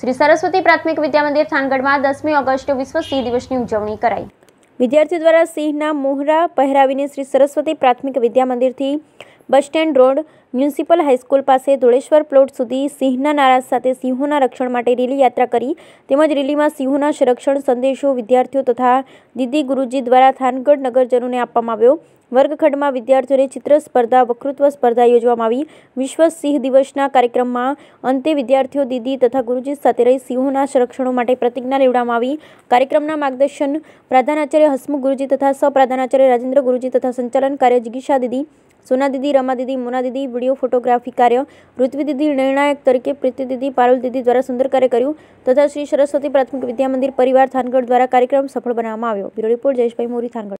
શ્રી સરસ્વતી પ્રાથમિક વિદ્યા મંદિર થાનગઢમાં દસમી ઓગસ્ટે વિશ્વ સિંહ દિવસની ઉજવણી કરાઈ વિદ્યાર્થીઓ દ્વારા સિંહના મોહરા પહેરાવીને શ્રી સરસ્વતી પ્રાથમિક વિદ્યા મંદિરથી bus stand road municipal high school પાસે દુળેશ્વર પ્લોટ સુધી સિંહના નારા સાથે સિંહોના રક્ષણ માટે રેલી યાત્રા કરી તેમજ રેલીમાં સિંહના સુરક્ષણ સંદેશો વિદ્યાર્થીઓ તથા દીદી ગુરુજી દ્વારા થાનગઢ નગરજનોને આપવામાં આવ્યો વર્ગખંડમાં વિદ્યાર્થીને ચિત્ર સ્પર્ધા વક્તૃત્વ સ્પર્ધા યોજવામાં આવી વિશ્વ સિંહ દિવસના કાર્યક્રમમાં અંતે વિદ્યાર્થીઓ દીદી તથા ગુરુજી સાથે રહી સિંહોના રક્ષણ માટે પ્રતિજ્ઞા લેવડાવી કાર્યક્રમનું માર્ગદર્શન પ્રાધાનાચાર્ય હસમુખ ગુરુજી તથા સૌપ્રાધાનાચાર્ય રાજેન્દ્ર ગુરુજી તથા સંચાલન કાર્ય જગિશા દીદી સોના દીદી रमा દીદી મોના દીદી વિડિયો ફોટોગ્રાફી કાર્ય ઋતુવિધી નિર્ણાયક તરીકે પ્રતિદિ પરિલ પ્રતિદિ દ્વારા સુંદર કાર્ય કર્યું તથા શ્રી સરસ્વતી પ્રાથમિક વિદ્યા મંદિર પરિવાર થાનગઢ દ્વારા કાર્યક્રમ સફળ બનાવવામાં આવ્યો બ્યુરો રિપોર્ટ જયશભાઈ મોરી થાનગઢ